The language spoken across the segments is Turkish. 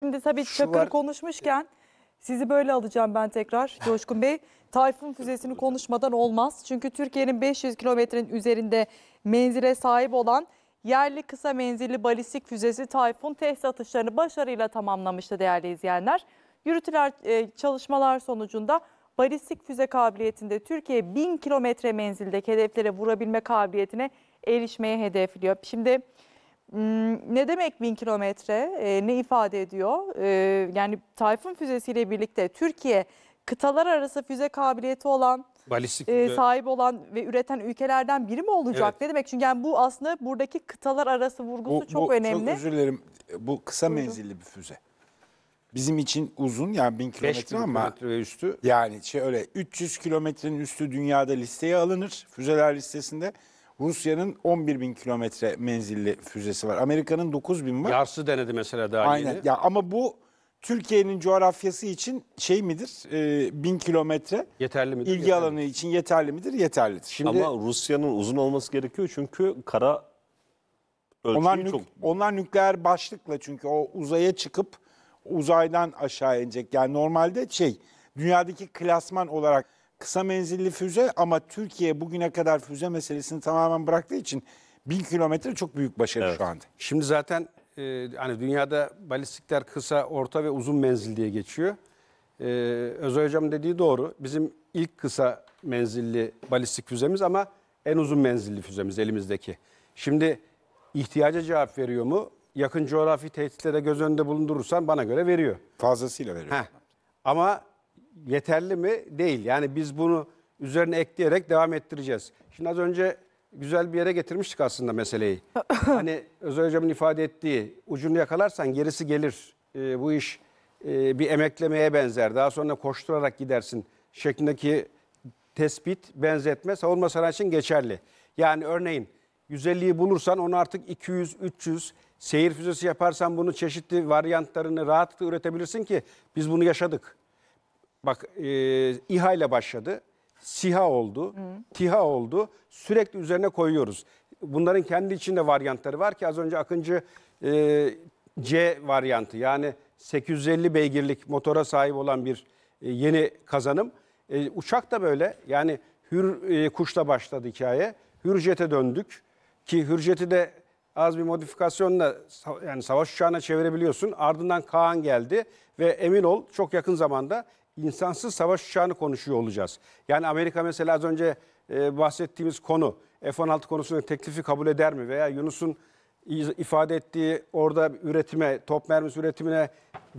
Şimdi tabii Şu Çakır var. konuşmuşken sizi böyle alacağım ben tekrar Coşkun Bey. Tayfun füzesini konuşmadan olmaz. Çünkü Türkiye'nin 500 kilometrenin üzerinde menzile sahip olan yerli kısa menzilli balistik füzesi Tayfun test atışlarını başarıyla tamamlamıştı değerli izleyenler. Yürütülen e, çalışmalar sonucunda balistik füze kabiliyetinde Türkiye 1000 kilometre menzildeki hedeflere vurabilme kabiliyetine erişmeye hedefliyor. Şimdi... Hmm, ne demek bin kilometre? Ee, ne ifade ediyor? Ee, yani Tayfun füzesiyle birlikte Türkiye kıtalar arası füze kabiliyeti olan, Balistik e, sahip olan ve üreten ülkelerden biri mi olacak? Evet. Ne demek? Çünkü yani bu aslında buradaki kıtalar arası vurgusu bu, çok bu, önemli. Çok özür dilerim. Bu kısa Buyurun. menzilli bir füze. Bizim için uzun yani bin kilometre ama ve üstü. yani şöyle şey 300 kilometrenin üstü dünyada listeye alınır füzeler listesinde. Rusya'nın 11 bin kilometre menzilli füzesi var. Amerika'nın 9 bin var. Yarsı denedi mesela daha Aynen. yeni. Ya ama bu Türkiye'nin coğrafyası için şey midir? E, bin kilometre yeterli midir? İlgi yeterli. alanı için yeterli midir? Yeterlidir. Şimdi, ama Rusya'nın uzun olması gerekiyor çünkü kara ölçüyü onlar, çok... onlar nükleer başlıkla çünkü o uzaya çıkıp uzaydan aşağı inecek. Yani normalde şey dünyadaki klasman olarak kısa menzilli füze ama Türkiye bugüne kadar füze meselesini tamamen bıraktığı için bin kilometre çok büyük başarı evet. şu anda. Şimdi zaten e, hani dünyada balistikler kısa, orta ve uzun menzil diye geçiyor. E, Özay Hocam dediği doğru. Bizim ilk kısa menzilli balistik füzemiz ama en uzun menzilli füzemiz elimizdeki. Şimdi ihtiyaca cevap veriyor mu? Yakın coğrafi tehditlere göz önünde bulundurursan bana göre veriyor. Fazlasıyla veriyor. Heh. Ama yeterli mi? Değil. Yani biz bunu üzerine ekleyerek devam ettireceğiz. Şimdi az önce güzel bir yere getirmiştik aslında meseleyi. hani Özel Hocam'ın ifade ettiği ucunu yakalarsan gerisi gelir. E, bu iş e, bir emeklemeye benzer. Daha sonra koşturarak gidersin şeklindeki tespit, benzetme savunma sanayi için geçerli. Yani örneğin 150'yi bulursan onu artık 200, 300 seyir füzesi yaparsan bunu çeşitli varyantlarını rahatlıkla üretebilirsin ki biz bunu yaşadık. Bak e, İHA ile başladı. SİHA oldu. Hı. TİHA oldu. Sürekli üzerine koyuyoruz. Bunların kendi içinde varyantları var ki az önce Akıncı e, C varyantı yani 850 beygirlik motora sahip olan bir e, yeni kazanım. E, uçak da böyle yani hür e, kuşla başladı hikaye. Hürjet'e döndük ki Hürjet'i de az bir modifikasyonla yani savaş uçağına çevirebiliyorsun. Ardından Kaan geldi ve emin ol çok yakın zamanda insansız savaş uçağını konuşuyor olacağız. Yani Amerika mesela az önce e, bahsettiğimiz konu F-16 konusunda teklifi kabul eder mi? Veya Yunus'un ifade ettiği orada üretime, top mermisi üretimine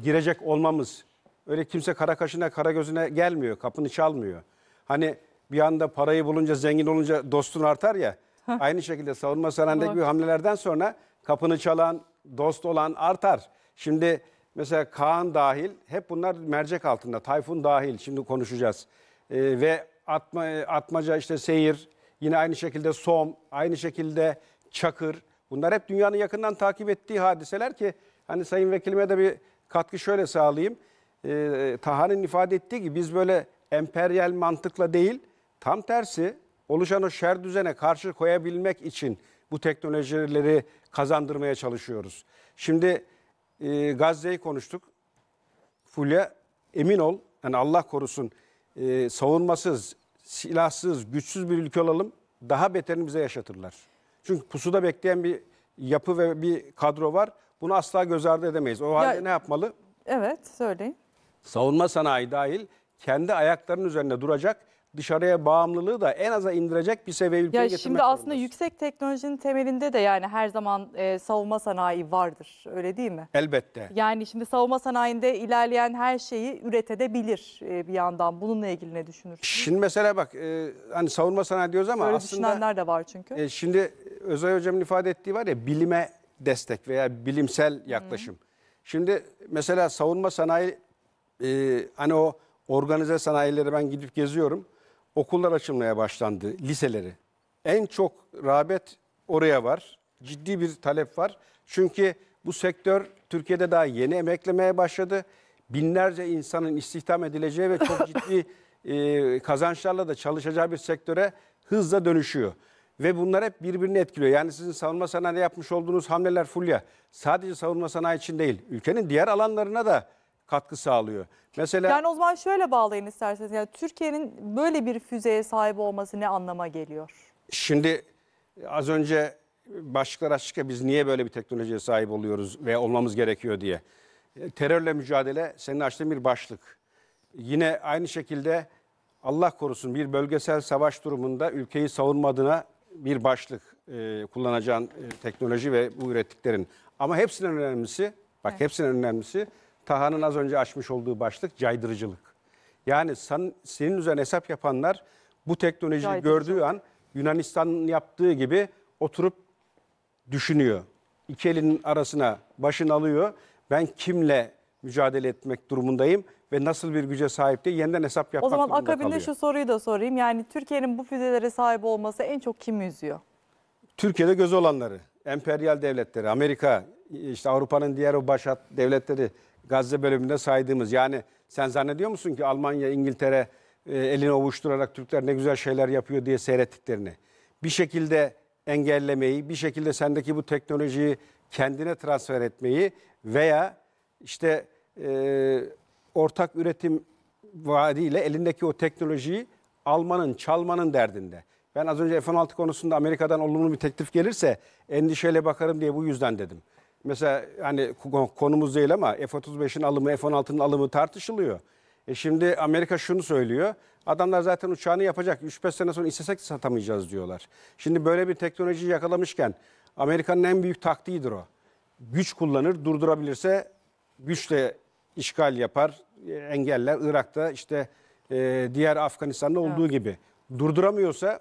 girecek olmamız. Öyle kimse kara kaşına, kara gözüne gelmiyor, kapını çalmıyor. Hani bir anda parayı bulunca, zengin olunca dostun artar ya. Aynı şekilde savunma sanayindeki hamlelerden sonra kapını çalan, dost olan artar. Şimdi Mesela Kaan dahil hep bunlar mercek altında. Tayfun dahil şimdi konuşacağız. E, ve atma, atmaca işte seyir yine aynı şekilde som aynı şekilde çakır. Bunlar hep dünyanın yakından takip ettiği hadiseler ki hani sayın vekilime de bir katkı şöyle sağlayayım. E, Taha'nın ifade ettiği gibi biz böyle emperyal mantıkla değil tam tersi oluşan o şer düzene karşı koyabilmek için bu teknolojileri kazandırmaya çalışıyoruz. Şimdi e, Gazze'yi konuştuk. Fulya emin ol yani Allah korusun e, savunmasız, silahsız, güçsüz bir ülke olalım daha beterini bize yaşatırlar. Çünkü pusuda bekleyen bir yapı ve bir kadro var. Bunu asla göz ardı edemeyiz. O ya, halde ne yapmalı? Evet söyleyin. Savunma sanayi dahil kendi ayaklarının üzerine duracak dışarıya bağımlılığı da en aza indirecek bir seviyeye ülkeye ya Şimdi aslında zorundasın. yüksek teknolojinin temelinde de yani her zaman e, savunma sanayi vardır öyle değil mi? Elbette. Yani şimdi savunma sanayinde ilerleyen her şeyi üretebilir e, bir yandan bununla ilgili ne düşünürsünüz? Şimdi mesela bak e, hani savunma sanayi diyoruz ama Öyle aslında... düşünenler de var çünkü. E, şimdi Özay Hocam'ın ifade ettiği var ya bilime destek veya bilimsel yaklaşım. Hmm. Şimdi mesela savunma sanayi e, hani o organize sanayileri ben gidip geziyorum okullar açılmaya başlandı, liseleri. En çok rağbet oraya var. Ciddi bir talep var. Çünkü bu sektör Türkiye'de daha yeni emeklemeye başladı. Binlerce insanın istihdam edileceği ve çok ciddi e, kazançlarla da çalışacağı bir sektöre hızla dönüşüyor. Ve bunlar hep birbirini etkiliyor. Yani sizin savunma sanayi yapmış olduğunuz hamleler fulya. Sadece savunma sanayi için değil, ülkenin diğer alanlarına da katkı sağlıyor. Mesela Yani o zaman şöyle bağlayın isterseniz. Yani Türkiye'nin böyle bir füzeye sahip olması ne anlama geliyor? şimdi az önce başlıklar açtık ya biz niye böyle bir teknolojiye sahip oluyoruz ve olmamız gerekiyor diye. E, Terörle mücadele senin açtığın bir başlık. Yine aynı şekilde Allah korusun bir bölgesel savaş durumunda ülkeyi savunma bir başlık e, kullanacağın e, teknoloji ve bu ürettiklerin. Ama hepsinin önemlisi, bak hepsinin önemlisi Taha'nın az önce açmış olduğu başlık caydırıcılık. Yani sen, senin üzerine hesap yapanlar bu teknolojiyi gördüğü an Yunanistan'ın yaptığı gibi oturup düşünüyor. İki elinin arasına başını alıyor. Ben kimle mücadele etmek durumundayım ve nasıl bir güce sahip diye yeniden hesap yapmak O zaman akabinde kalıyor. şu soruyu da sorayım. Yani Türkiye'nin bu füzelere sahip olması en çok kimi üzüyor? Türkiye'de göz olanları, emperyal devletleri, Amerika, işte Avrupa'nın diğer o başat devletleri Gazze bölümünde saydığımız. Yani sen zannediyor musun ki Almanya, İngiltere e, elini ovuşturarak Türkler ne güzel şeyler yapıyor diye seyrettiklerini. Bir şekilde engellemeyi, bir şekilde sendeki bu teknolojiyi kendine transfer etmeyi veya işte e, ortak üretim vaadiyle elindeki o teknolojiyi almanın, çalmanın derdinde. Ben az önce F-16 konusunda Amerika'dan olumlu bir teklif gelirse endişeyle bakarım diye bu yüzden dedim. Mesela hani konumuz değil ama F-35'in alımı, F-16'nın alımı tartışılıyor. E şimdi Amerika şunu söylüyor. Adamlar zaten uçağını yapacak. 3-5 sene sonra istesek de satamayacağız diyorlar. Şimdi böyle bir teknoloji yakalamışken Amerika'nın en büyük taktiğidir o. Güç kullanır, durdurabilirse güçle işgal yapar, e, engeller. Irak'ta işte e, diğer Afganistan'da olduğu evet. gibi. Durduramıyorsa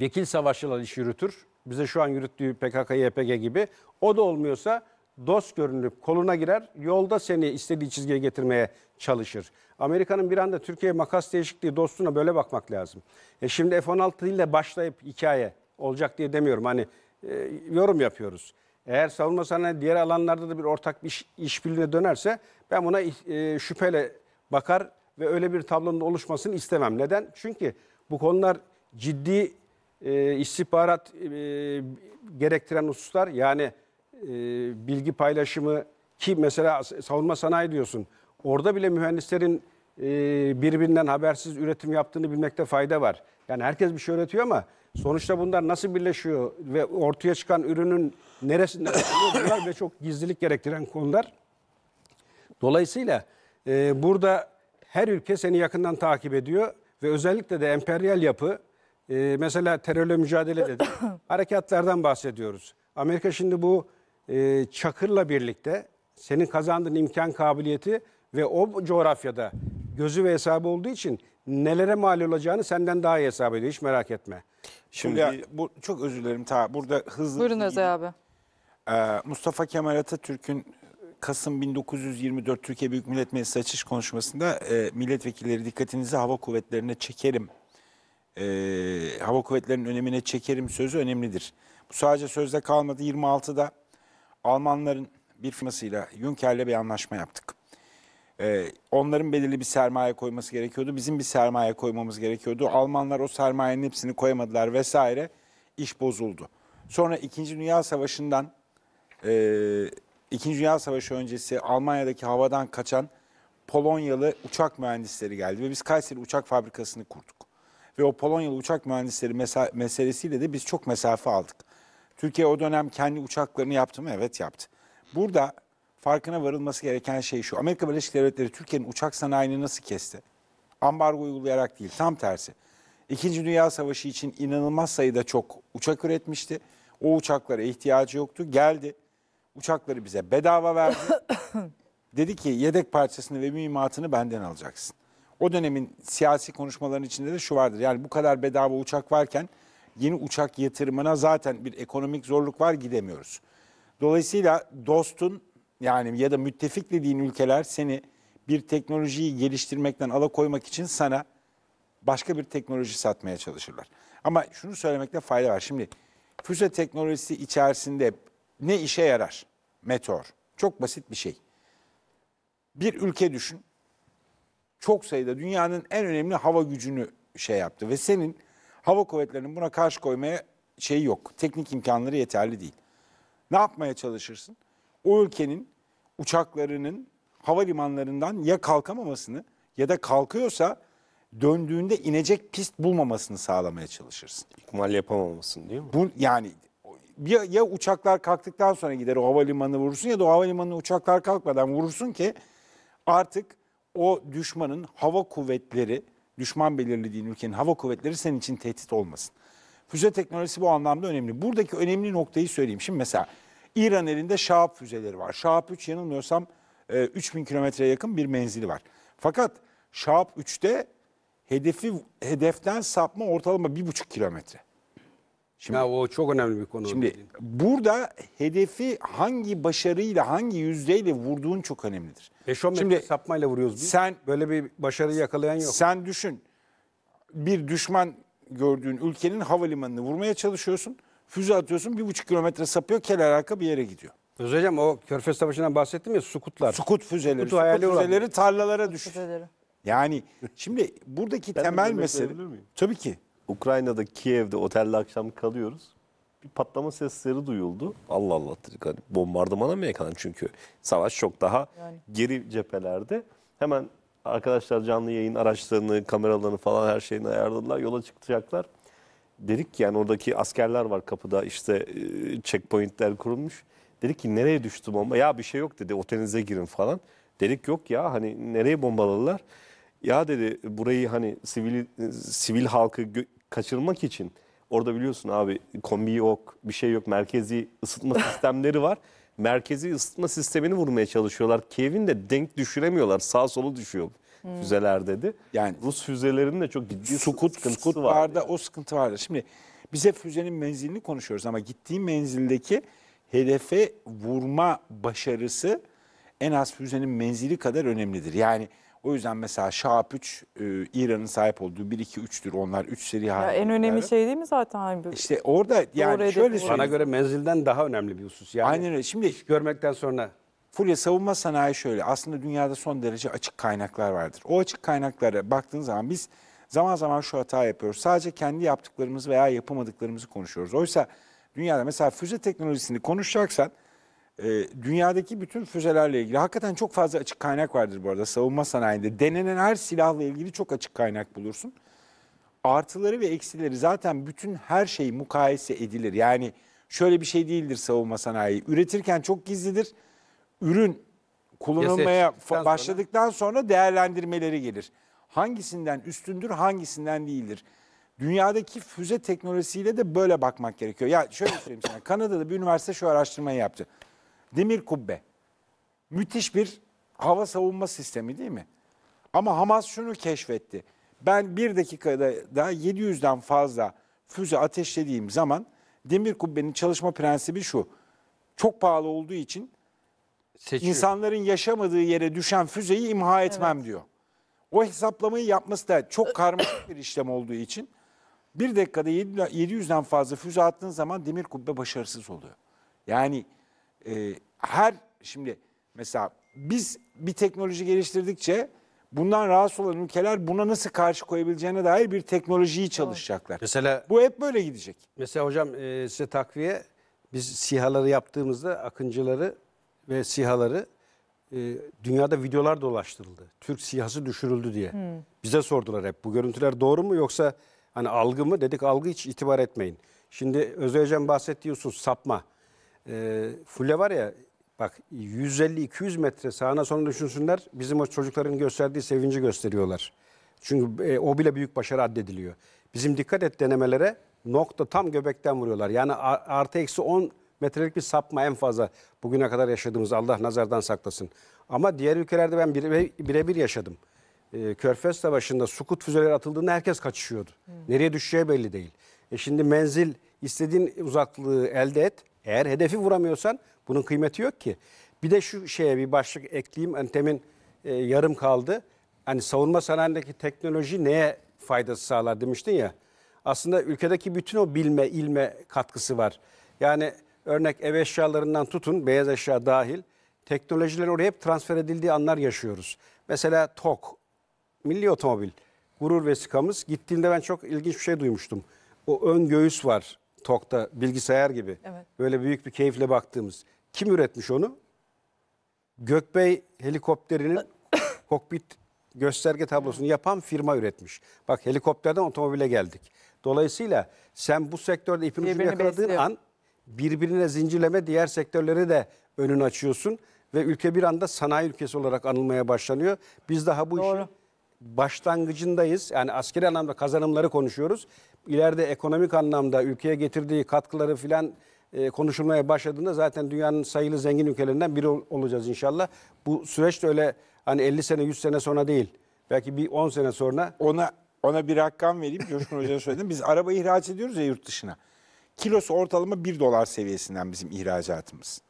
vekil savaşçılar iş yürütür bize şu an yürüttüğü PKK, YPG gibi o da olmuyorsa dost görünüp koluna girer, yolda seni istediği çizgiye getirmeye çalışır. Amerika'nın bir anda Türkiye'ye makas değişikliği dostuna böyle bakmak lazım. E şimdi F-16 ile başlayıp hikaye olacak diye demiyorum. Hani e, yorum yapıyoruz. Eğer savunma sanayi diğer alanlarda da bir ortak bir iş, işbirliğine dönerse ben buna e, şüpheyle bakar ve öyle bir tablonun oluşmasını istemem. Neden? Çünkü bu konular ciddi e, istihbarat e, gerektiren hususlar yani e, bilgi paylaşımı ki mesela savunma sanayi diyorsun. Orada bile mühendislerin e, birbirinden habersiz üretim yaptığını bilmekte fayda var. Yani herkes bir şey üretiyor ama sonuçta bunlar nasıl birleşiyor ve ortaya çıkan ürünün neresinden bunlar ve çok gizlilik gerektiren konular. Dolayısıyla e, burada her ülke seni yakından takip ediyor ve özellikle de emperyal yapı e, mesela terörle mücadele dedik. Harekatlardan bahsediyoruz. Amerika şimdi bu e, Çakır'la birlikte senin kazandığın imkan kabiliyeti ve o coğrafyada gözü ve hesabı olduğu için nelere mal olacağını senden daha iyi hesap ediyor. Hiç merak etme. Şimdi, Şimdi bu çok özür dilerim ta burada hızlı Buyurun Özay abi. Ee, Mustafa Kemal Atatürk'ün Kasım 1924 Türkiye Büyük Millet Meclisi açış konuşmasında e, milletvekilleri dikkatinizi hava kuvvetlerine çekerim e, hava kuvvetlerinin önemine çekerim sözü önemlidir. Bu sadece sözde kalmadı. 26'da Almanların bir firmasıyla Junker'le bir anlaşma yaptık. E, onların belirli bir sermaye koyması gerekiyordu. Bizim bir sermaye koymamız gerekiyordu. Almanlar o sermayenin hepsini koyamadılar vesaire. İş bozuldu. Sonra 2. Dünya Savaşı'ndan e, İkinci Dünya Savaşı öncesi Almanya'daki havadan kaçan Polonyalı uçak mühendisleri geldi ve biz Kayseri Uçak Fabrikası'nı kurduk ve o Polonyalı uçak mühendisleri meselesiyle de biz çok mesafe aldık. Türkiye o dönem kendi uçaklarını yaptı mı? Evet yaptı. Burada farkına varılması gereken şey şu. Amerika Birleşik Devletleri Türkiye'nin uçak sanayini nasıl kesti? Ambargo uygulayarak değil, tam tersi. İkinci Dünya Savaşı için inanılmaz sayıda çok uçak üretmişti. O uçaklara ihtiyacı yoktu. Geldi, uçakları bize bedava verdi. Dedi ki yedek parçasını ve mühimmatını benden alacaksın o dönemin siyasi konuşmaların içinde de şu vardır. Yani bu kadar bedava uçak varken yeni uçak yatırımına zaten bir ekonomik zorluk var gidemiyoruz. Dolayısıyla dostun yani ya da müttefik dediğin ülkeler seni bir teknolojiyi geliştirmekten alakoymak için sana başka bir teknoloji satmaya çalışırlar. Ama şunu söylemekte fayda var. Şimdi füze teknolojisi içerisinde ne işe yarar? Meteor. Çok basit bir şey. Bir ülke düşün çok sayıda dünyanın en önemli hava gücünü şey yaptı. Ve senin hava kuvvetlerinin buna karşı koymaya şey yok. Teknik imkanları yeterli değil. Ne yapmaya çalışırsın? O ülkenin uçaklarının havalimanlarından ya kalkamamasını ya da kalkıyorsa döndüğünde inecek pist bulmamasını sağlamaya çalışırsın. İkmal yapamamasın değil mi? Bu yani ya, ya uçaklar kalktıktan sonra gider o havalimanına vurursun ya da o havalimanına uçaklar kalkmadan vurursun ki artık o düşmanın hava kuvvetleri, düşman belirlediğin ülkenin hava kuvvetleri senin için tehdit olmasın. Füze teknolojisi bu anlamda önemli. Buradaki önemli noktayı söyleyeyim. Şimdi mesela İran elinde Şahap füzeleri var. Şahap 3 yanılmıyorsam 3000 e, kilometreye yakın bir menzili var. Fakat Şahap 3'te hedefi hedeften sapma ortalama 1,5 kilometre. Şimdi, ya o çok önemli bir konu. Şimdi burada hedefi hangi başarıyla, hangi yüzdeyle vurduğun çok önemlidir. 5-10 metre şimdi, sapmayla vuruyoruz biz. Sen, Böyle bir başarı yakalayan yok. Sen düşün, bir düşman gördüğün ülkenin havalimanını vurmaya çalışıyorsun. Füze atıyorsun, bir buçuk kilometre sapıyor, kel alaka bir yere gidiyor. Öz o Körfez Savaşı'ndan bahsettim ya, sukutlar. Sukut füzeleri, Sukutu sukut, sukut füzeleri olan. tarlalara düşüyor. Yani şimdi buradaki temel mesele... Tabii ki. Ukrayna'da Kiev'de otelde akşam kalıyoruz. Bir patlama sesleri duyuldu. Allah Allah dedik hani bombardımana mı yakalan çünkü savaş çok daha yani. geri cephelerde. Hemen arkadaşlar canlı yayın araçlarını, kameralarını falan her şeyini ayarladılar. Yola çıkacaklar. Dedik ki yani oradaki askerler var kapıda işte e, checkpointler kurulmuş. Dedik ki nereye düştüm ama ya bir şey yok dedi otelinize girin falan. Dedik yok ya hani nereye bombaladılar? Ya dedi burayı hani sivil sivil halkı kaçırmak için orada biliyorsun abi kombi yok, bir şey yok. Merkezi ısıtma sistemleri var. Merkezi ısıtma sistemini vurmaya çalışıyorlar. Kiev'in de denk düşüremiyorlar. Sağ solu düşüyor hmm. füzeler dedi. Yani Rus füzelerinin de çok ciddi sukut, sıkıntısı var. Yani. O sıkıntı vardı. Şimdi bize füzenin menzilini konuşuyoruz ama gittiği menzildeki hedefe vurma başarısı en az füzenin menzili kadar önemlidir. Yani o yüzden mesela Şahap 3 e, İran'ın sahip olduğu 1-2-3'tür onlar 3 seri halinde. En önemli şey değil mi zaten? Hani İşte orada yani şöyle sana göre menzilden daha önemli bir husus. Yani Aynen öyle. Şimdi görmekten sonra Fulya savunma sanayi şöyle. Aslında dünyada son derece açık kaynaklar vardır. O açık kaynaklara baktığın zaman biz zaman zaman şu hata yapıyoruz. Sadece kendi yaptıklarımız veya yapamadıklarımızı konuşuyoruz. Oysa dünyada mesela füze teknolojisini konuşacaksan ee, dünyadaki bütün füzelerle ilgili hakikaten çok fazla açık kaynak vardır bu arada savunma sanayinde. Denenen her silahla ilgili çok açık kaynak bulursun. Artıları ve eksileri zaten bütün her şey mukayese edilir. Yani şöyle bir şey değildir savunma sanayi. Üretirken çok gizlidir. Ürün kullanılmaya Yaseçtikten başladıktan sonra... sonra değerlendirmeleri gelir. Hangisinden üstündür, hangisinden değildir. Dünyadaki füze teknolojisiyle de böyle bakmak gerekiyor. Ya şöyle söyleyeyim sana. Kanada'da bir üniversite şu araştırmayı yaptı demir kubbe. Müthiş bir hava savunma sistemi değil mi? Ama Hamas şunu keşfetti. Ben bir dakikada daha 700'den fazla füze ateşlediğim zaman demir kubbenin çalışma prensibi şu. Çok pahalı olduğu için Seçiyor. insanların yaşamadığı yere düşen füzeyi imha etmem evet. diyor. O hesaplamayı yapması da çok karmaşık bir işlem olduğu için bir dakikada 700'den fazla füze attığın zaman demir kubbe başarısız oluyor. Yani e, her şimdi mesela biz bir teknoloji geliştirdikçe bundan rahatsız olan ülkeler buna nasıl karşı koyabileceğine dair bir teknolojiyi çalışacaklar. Mesela Bu hep böyle gidecek. mesela hocam e, size takviye biz sihaları yaptığımızda akıncıları ve sihaları e, dünyada videolar dolaştırıldı. Türk sihası düşürüldü diye. Hmm. Bize sordular hep bu görüntüler doğru mu yoksa hani algı mı? Dedik algı hiç itibar etmeyin. Şimdi Özay Hocam bahsettiği husus sapma e, ee, Fulya var ya bak 150-200 metre sağına sonra düşünsünler bizim o çocukların gösterdiği sevinci gösteriyorlar. Çünkü e, o bile büyük başarı addediliyor. Bizim dikkat et denemelere nokta tam göbekten vuruyorlar. Yani artı eksi 10 metrelik bir sapma en fazla bugüne kadar yaşadığımız Allah nazardan saklasın. Ama diğer ülkelerde ben birebir bire bir yaşadım. E, Körfez Savaşı'nda sukut füzeleri atıldığında herkes kaçışıyordu. Hmm. Nereye düşeceği belli değil. E şimdi menzil istediğin uzaklığı elde et. Eğer hedefi vuramıyorsan bunun kıymeti yok ki. Bir de şu şeye bir başlık ekleyeyim. Hani temin e, yarım kaldı. Hani savunma sanayindeki teknoloji neye faydası sağlar demiştin ya. Aslında ülkedeki bütün o bilme, ilme katkısı var. Yani örnek ev eşyalarından tutun, beyaz eşya dahil. Teknolojiler oraya hep transfer edildiği anlar yaşıyoruz. Mesela TOK, milli otomobil, gurur vesikamız. Gittiğinde ben çok ilginç bir şey duymuştum. O ön göğüs var Tok'ta bilgisayar gibi evet. böyle büyük bir keyifle baktığımız. Kim üretmiş onu? Gökbey helikopterinin kokpit gösterge tablosunu yapan firma üretmiş. Bak helikopterden otomobile geldik. Dolayısıyla sen bu sektörde ipin ucunu yakaladığın besliyor. an birbirine zincirleme diğer sektörleri de önünü açıyorsun ve ülke bir anda sanayi ülkesi olarak anılmaya başlanıyor. Biz daha bu Doğru. işin başlangıcındayız. Yani askeri anlamda kazanımları konuşuyoruz. İleride ekonomik anlamda ülkeye getirdiği katkıları filan e, konuşulmaya başladığında zaten dünyanın sayılı zengin ülkelerinden biri ol olacağız inşallah. Bu süreç de öyle hani 50 sene 100 sene sonra değil. Belki bir 10 sene sonra. Ona ona bir rakam vereyim. Coşkun Hoca'ya söyledim. Biz araba ihraç ediyoruz ya yurt dışına. Kilosu ortalama 1 dolar seviyesinden bizim ihracatımız.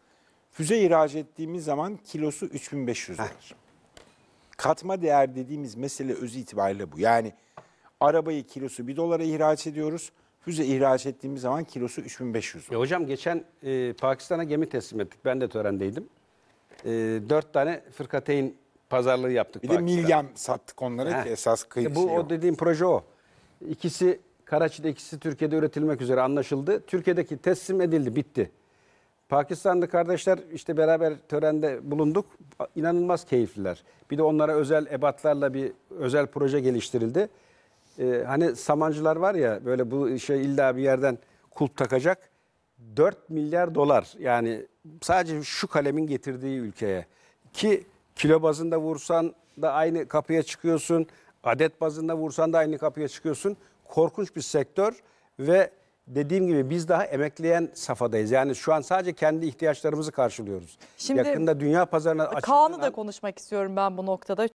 Füze ihraç ettiğimiz zaman kilosu 3500 dolar. Katma değer dediğimiz mesele öz itibariyle bu. Yani arabayı kilosu 1 dolara ihraç ediyoruz. Füze ihraç ettiğimiz zaman kilosu 3500 dolar. Ya hocam geçen e, Pakistan'a gemi teslim ettik. Ben de törendeydim. E, 4 tane fırkateyn pazarlığı yaptık. Bir de milyam sattık onlara ki He. esas e kıyı Bu şey o. o dediğim proje o. İkisi Karaçi'de ikisi Türkiye'de üretilmek üzere anlaşıldı. Türkiye'deki teslim edildi, bitti. Pakistanlı kardeşler işte beraber törende bulunduk. İnanılmaz keyifliler. Bir de onlara özel ebatlarla bir özel proje geliştirildi. Ee, hani samancılar var ya böyle bu şey illa bir yerden kulp takacak. 4 milyar dolar yani sadece şu kalemin getirdiği ülkeye. Ki kilo bazında vursan da aynı kapıya çıkıyorsun. Adet bazında vursan da aynı kapıya çıkıyorsun. Korkunç bir sektör ve dediğim gibi biz daha emekleyen safadayız. Yani şu an sadece kendi ihtiyaçlarımızı karşılıyoruz. Şimdi Yakında dünya pazarına açılan... Kaan'ı da konuşmak istiyorum ben bu noktada.